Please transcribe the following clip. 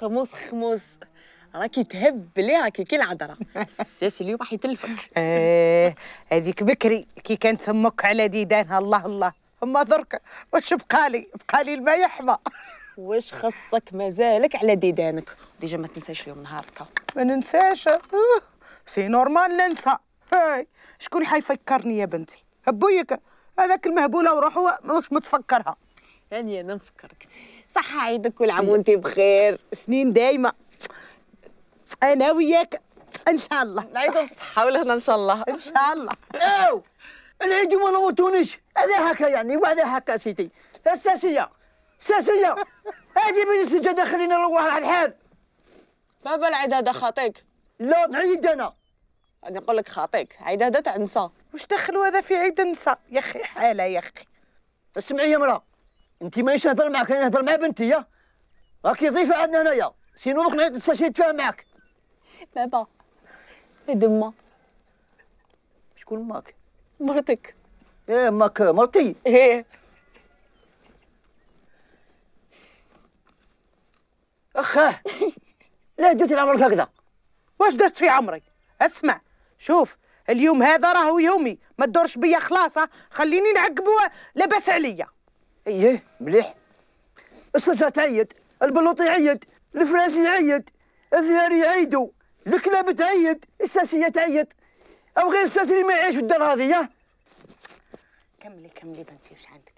خموس خموس راكي تهبلي راكي كي العذراء الساس اليوم راح يتلفك اه هذيك بكري كي كانت فمك على ديدانها الله الله اما درك واش بقالي بقالي الما يحمى واش خصك مازالك على ديدانك ديجا ما تنساش اليوم نهارك ما ننساش سي نورمال ننسى هاي شكون حيفكرني يا بنتي هبويك هذاك المهبوله وروحه واش متفكرها يعني انا نفكرك صح عيدك عام وانت بخير سنين دايمه انا وياك ان شاء الله نعيدوا بالصحه والهنا ان شاء الله ان شاء الله او العيد ما نوتونيش هذا هكا يعني وهذا هكا سيتي الساسيه الساسيه هذه بين السجاده خلينا نروح على الحال بابا العيد هذا خاطيك لا نعيد انا غادي نقول لك خاطيك عيد هذا تاع النساء واش دخلوا هذا في عيد النساء يا اخي حاله يا اخي اسمعي يا مراه انت مانيش نهضر معاك انا نهضر مع بنتي يا راكي ضيفه عندنا هنايا سينو نروح نعيط لسا شي معاك بابا هاد ما شكون ماك مرتك ايه ماك مرتي ايه اخاه لا درتي لعمرك هكذا واش درت في عمري اسمع شوف اليوم هذا راهو يومي ما تدورش بيا خلاصه خليني نعقبو لاباس عليا ايه مليح الصجا تعيد البلوط يعيد الفراس يعيد الذراري يعيدوا الكلاب تعيد الساسيه تعيد او غير الساسي اللي ما يعيش في الدار هذه يا كملي كملي بنتي واش عندك